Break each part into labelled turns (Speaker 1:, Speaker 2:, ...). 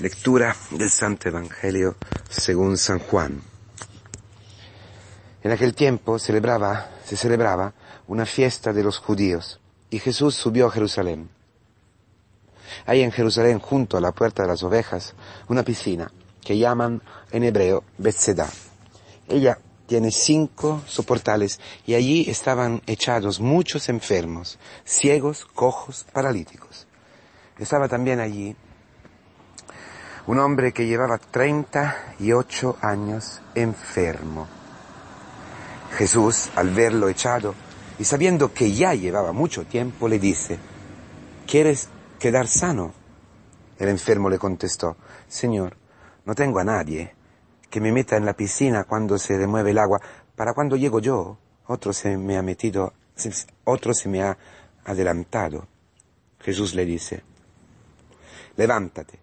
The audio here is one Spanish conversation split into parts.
Speaker 1: Lectura del Santo Evangelio según San Juan. En aquel tiempo se celebraba una fiesta de los judíos y Jesús subió a Jerusalén. Hay en Jerusalén, junto a la puerta de las ovejas, una piscina que llaman en hebreo Bethesda. Ella tiene cinco soportales y allí estaban echados muchos enfermos, ciegos, cojos, paralíticos. Estaba también allí un hombre que llevaba 38 años enfermo. Jesús, al verlo echado y sabiendo que ya llevaba mucho tiempo, le dice, ¿quieres quedar sano? El enfermo le contestó, Señor, no tengo a nadie que me meta en la piscina cuando se remueve el agua. Para cuando llego yo, otro se me ha metido, otro se me ha adelantado. Jesús le dice, levántate,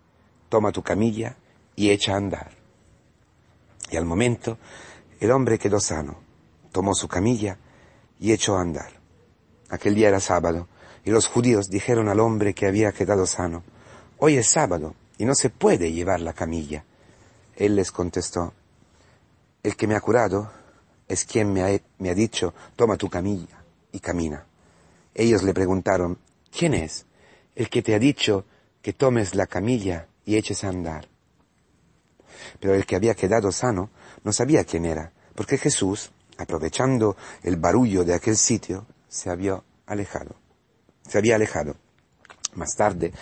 Speaker 1: toma tu camilla y echa a andar. Y al momento el hombre quedó sano, tomó su camilla y echó a andar. Aquel día era sábado, y los judíos dijeron al hombre que había quedado sano, Hoy es sábado, y no se puede llevar la camilla. Él les contestó, El que me ha curado es quien me ha, me ha dicho, toma tu camilla y camina. Ellos le preguntaron, ¿quién es el que te ha dicho que tomes la camilla y eches a andar. Pero el que había quedado sano no sabía quién era, porque Jesús, aprovechando el barullo de aquel sitio, se había alejado. Se había alejado. Más tarde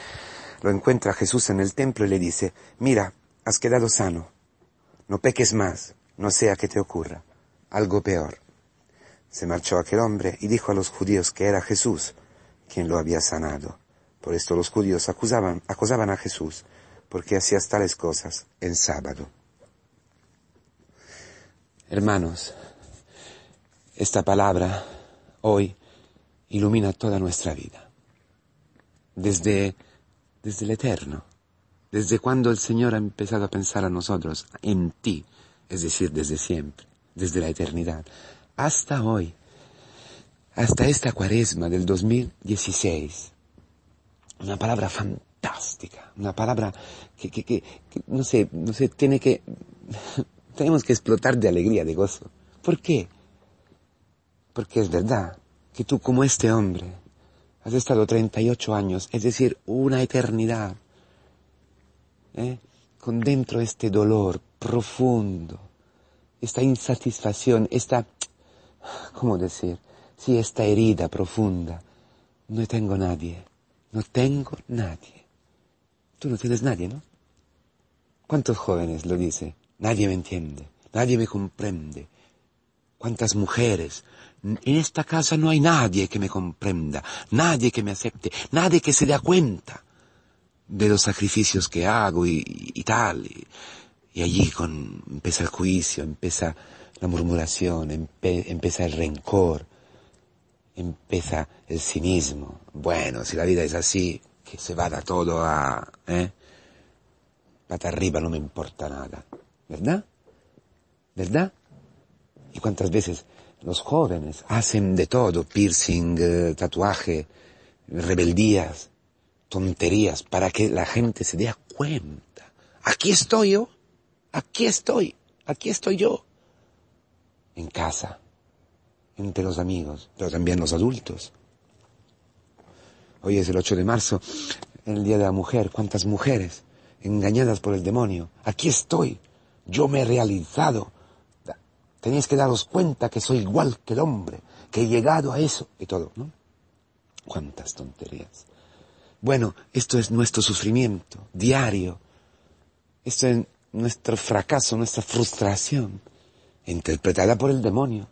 Speaker 1: lo encuentra Jesús en el templo y le dice, mira, has quedado sano, no peques más, no sea que te ocurra algo peor. Se marchó aquel hombre y dijo a los judíos que era Jesús quien lo había sanado. Por esto los judíos acusaban, acusaban a Jesús porque hacías tales cosas en sábado. Hermanos, esta palabra hoy ilumina toda nuestra vida, desde, desde el eterno, desde cuando el Señor ha empezado a pensar a nosotros, en ti, es decir, desde siempre, desde la eternidad, hasta hoy, hasta esta cuaresma del 2016. Una palabra fantástica fantástica, una palabra que, que, que, no sé, no sé, tiene que, tenemos que explotar de alegría, de gozo. ¿Por qué? Porque es verdad que tú como este hombre has estado 38 años, es decir, una eternidad, ¿eh? con dentro este dolor profundo, esta insatisfacción, esta, ¿cómo decir? Sí, esta herida profunda. No tengo nadie, no tengo nadie. Tú no tienes nadie, ¿no? ¿Cuántos jóvenes lo dice Nadie me entiende, nadie me comprende. ¿Cuántas mujeres? En esta casa no hay nadie que me comprenda, nadie que me acepte, nadie que se dé cuenta de los sacrificios que hago y, tal. Y, allí con, empieza el juicio, empieza la murmuración, empieza el rencor, empieza el cinismo. Bueno, si la vida es así, que se vada todo a... ¿eh? Pata arriba, no me importa nada. ¿Verdad? ¿Verdad? ¿Y cuántas veces los jóvenes hacen de todo, piercing, eh, tatuaje, rebeldías, tonterías, para que la gente se dé cuenta? Aquí estoy yo, aquí estoy, aquí estoy yo. En casa, entre los amigos, pero también los adultos. Hoy es el 8 de marzo, el Día de la Mujer. ¿Cuántas mujeres engañadas por el demonio? Aquí estoy. Yo me he realizado. Tenéis que daros cuenta que soy igual que el hombre, que he llegado a eso y todo, ¿no? Cuántas tonterías. Bueno, esto es nuestro sufrimiento diario. Esto es nuestro fracaso, nuestra frustración, interpretada por el demonio.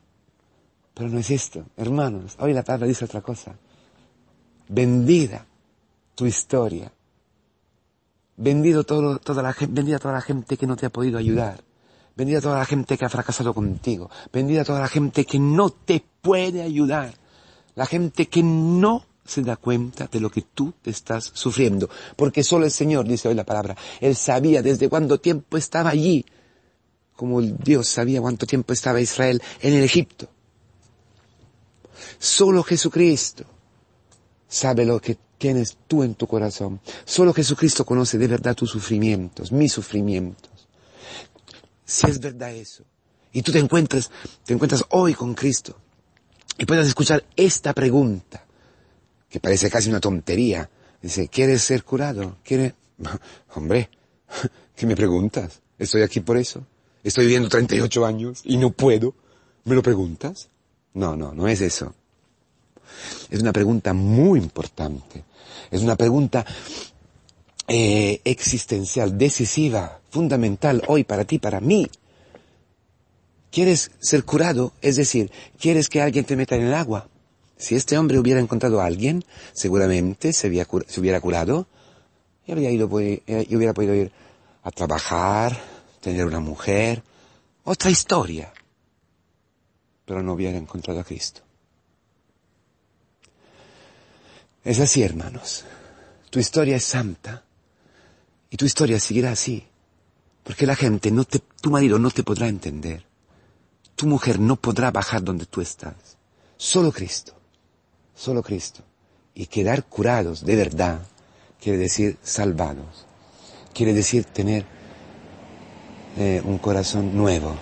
Speaker 1: Pero no es esto, hermanos. Hoy la palabra dice otra cosa. Bendida tu historia. Bendido toda la, bendida toda la gente que no te ha podido ayudar. Bendida toda la gente que ha fracasado contigo. Bendida toda la gente que no te puede ayudar. La gente que no se da cuenta de lo que tú te estás sufriendo. Porque solo el Señor, dice hoy la palabra, Él sabía desde cuánto tiempo estaba allí. Como Dios sabía cuánto tiempo estaba Israel en el Egipto. Solo Jesucristo sabe lo que tienes tú en tu corazón. Solo Jesucristo conoce de verdad tus sufrimientos, mis sufrimientos. Si es verdad eso, y tú te encuentras, te encuentras hoy con Cristo, y puedas escuchar esta pregunta, que parece casi una tontería, dice, ¿quieres ser curado? ¿Quieres? Hombre, ¿qué me preguntas? Estoy aquí por eso. Estoy viviendo 38 años y no puedo. ¿Me lo preguntas? No, no, no es eso. Es una pregunta muy importante. Es una pregunta eh, existencial, decisiva, fundamental hoy para ti, para mí. ¿Quieres ser curado? Es decir, ¿quieres que alguien te meta en el agua? Si este hombre hubiera encontrado a alguien, seguramente se, hubiera curado y, habría ido, pues, eh, y hubiera podido ir a trabajar, tener una mujer, otra historia. Pero no hubiera encontrado a Cristo. Es así, hermanos. Tu historia es santa y tu historia seguirá así, porque la gente no te, tu marido no te podrá entender, tu mujer no podrá bajar donde tú estás. Solo Cristo, solo Cristo. Y quedar curados de verdad quiere decir salvados, quiere decir tener eh, un corazón nuevo,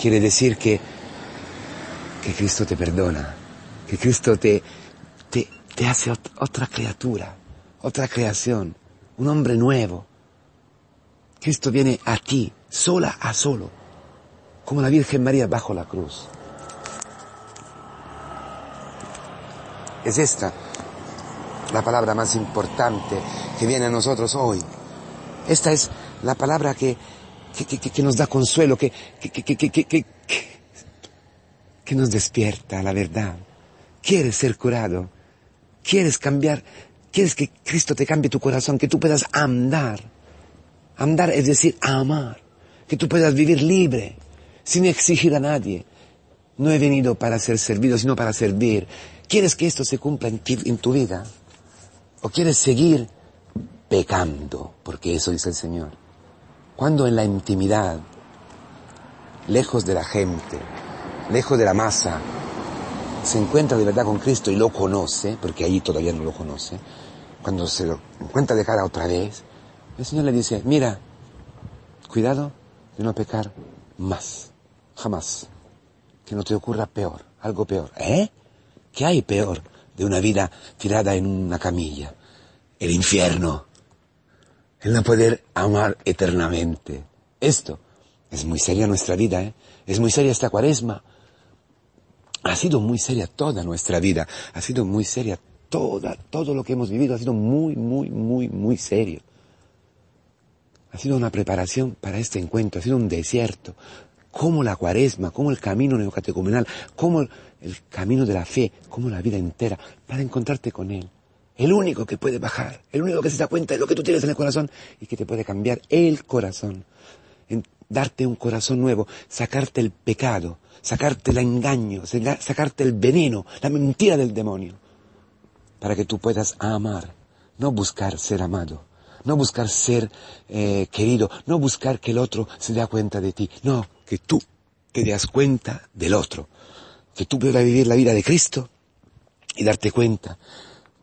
Speaker 1: quiere decir que, que Cristo te perdona, que Cristo te, te hace otra criatura, otra creación, un hombre nuevo. Cristo viene a ti, sola a solo, como la Virgen María bajo la cruz. Es esta la palabra más importante que viene a nosotros hoy. Esta es la palabra que, que, nos da consuelo, que, que nos despierta la verdad. Quiere ser curado quieres cambiar, quieres que Cristo te cambie tu corazón, que tú puedas andar. Andar es decir, amar, que tú puedas vivir libre, sin exigir a nadie. No he venido para ser servido, sino para servir. ¿Quieres que esto se cumpla en, tu vida? ¿O quieres seguir pecando? Porque eso dice el Señor. Cuando en la intimidad, lejos de la gente, lejos de la masa, se encuentra de verdad con Cristo y lo conoce, porque allí todavía no lo conoce, cuando se lo encuentra de cara otra vez, el Señor le dice, mira, cuidado de no pecar más, jamás, que no te ocurra peor, algo peor. ¿Eh? ¿Qué hay peor de una vida tirada en una camilla? El infierno, el no poder amar eternamente. Esto es muy seria nuestra vida, ¿eh? es muy seria esta cuaresma ha sido muy seria toda nuestra vida, ha sido muy seria toda, todo lo que hemos vivido ha sido muy, muy, muy, muy serio. Ha sido una preparación para este encuentro, ha sido un desierto. Como la cuaresma, como el camino neocatecumenal, como el, camino de la fe, como la vida entera, para encontrarte con Él. El único que puede bajar, el único que se da cuenta de lo que tú tienes en el corazón y que te puede cambiar el corazón darte un corazón nuevo, sacarte el pecado, sacarte el engaño, sacarte el veneno, la mentira del demonio, para que tú puedas amar, no buscar ser amado, no buscar ser eh, querido, no buscar que el otro se dé cuenta de ti, no, que tú te das cuenta del otro, que tú puedas vivir la vida de Cristo y darte cuenta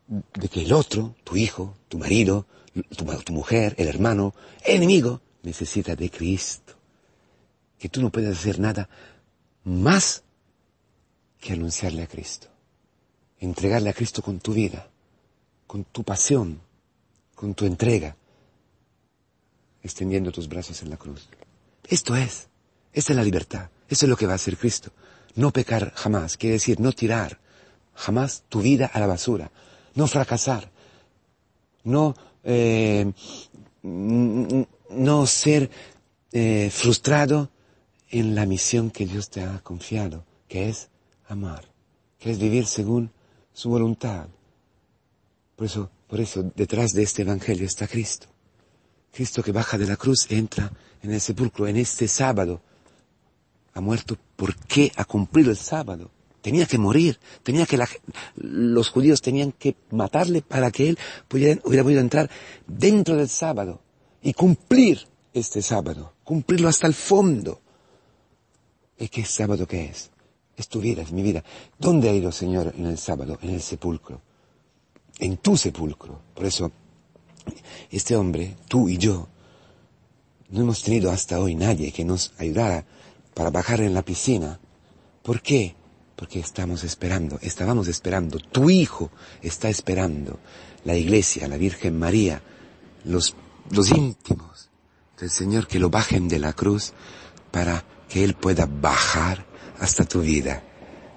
Speaker 1: de que el otro, tu hijo, tu marido, tu, tu mujer, el hermano, el enemigo, necesita de Cristo que tú no puedes hacer nada más que anunciarle a Cristo, entregarle a Cristo con tu vida, con tu pasión, con tu entrega, extendiendo tus brazos en la cruz. Esto es, Esta es la libertad, eso es lo que va a hacer Cristo. No pecar jamás, quiere decir no tirar jamás tu vida a la basura, no fracasar, no, eh, no ser eh, frustrado en la misión que Dios te ha confiado, que es amar, que es vivir según su voluntad. Por eso, por eso detrás de este Evangelio está Cristo. Cristo que baja de la cruz entra en el sepulcro en este sábado. Ha muerto porque ha cumplido el sábado. Tenía que morir, tenía que los judíos tenían que matarle para que él hubiera podido entrar dentro del sábado y cumplir este sábado, cumplirlo hasta el fondo. ¿Y qué sábado que es? Es tu vida, es mi vida. ¿Dónde ha ido, Señor, en el sábado? En el sepulcro. En tu sepulcro. Por eso, este hombre, tú y yo, no hemos tenido hasta hoy nadie que nos ayudara para bajar en la piscina. ¿Por qué? Porque estamos esperando, estábamos esperando, tu hijo está esperando, la iglesia, la Virgen María, los, los íntimos del Señor que lo bajen de la cruz para que Él pueda bajar hasta tu vida.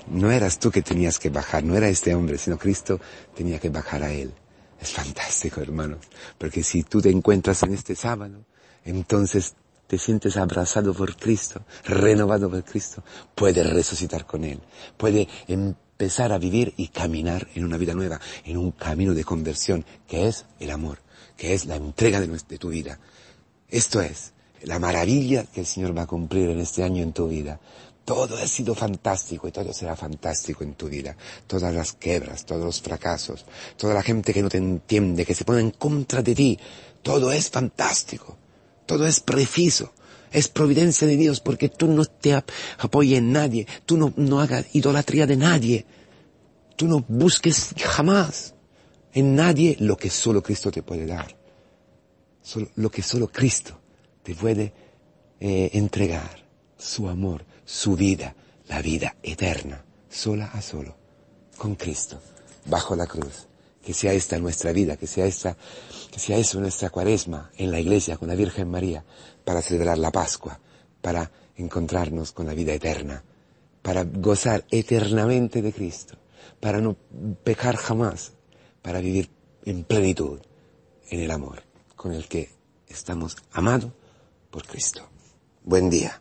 Speaker 1: No eras tú que tenías que bajar, no era este hombre, sino Cristo tenía que bajar a Él. Es fantástico, hermano, porque si tú te encuentras en este sábado, entonces te sientes abrazado por Cristo, renovado por Cristo, puedes resucitar con Él, puedes empezar a vivir y caminar en una vida nueva, en un camino de conversión, que es el amor, que es la entrega de, de tu vida. Esto es, la maravilla que el Señor va a cumplir en este año en tu vida. Todo ha sido fantástico y todo será fantástico en tu vida. Todas las quebras, todos los fracasos, toda la gente que no te entiende, que se pone en contra de ti, todo es fantástico, todo es preciso. Es providencia de Dios porque tú no te apoyes en nadie, tú no, no hagas idolatría de nadie, tú no busques jamás en nadie lo que solo Cristo te puede dar, solo, lo que solo Cristo puede eh, entregar su amor, su vida, la vida eterna, sola a solo, con Cristo, bajo la cruz. Que sea esta nuestra vida, que sea esta, que sea eso nuestra cuaresma en la iglesia con la Virgen María, para celebrar la Pascua, para encontrarnos con la vida eterna, para gozar eternamente de Cristo, para no pecar jamás, para vivir en plenitud, en el amor con el que estamos amados por Cristo. Buen día.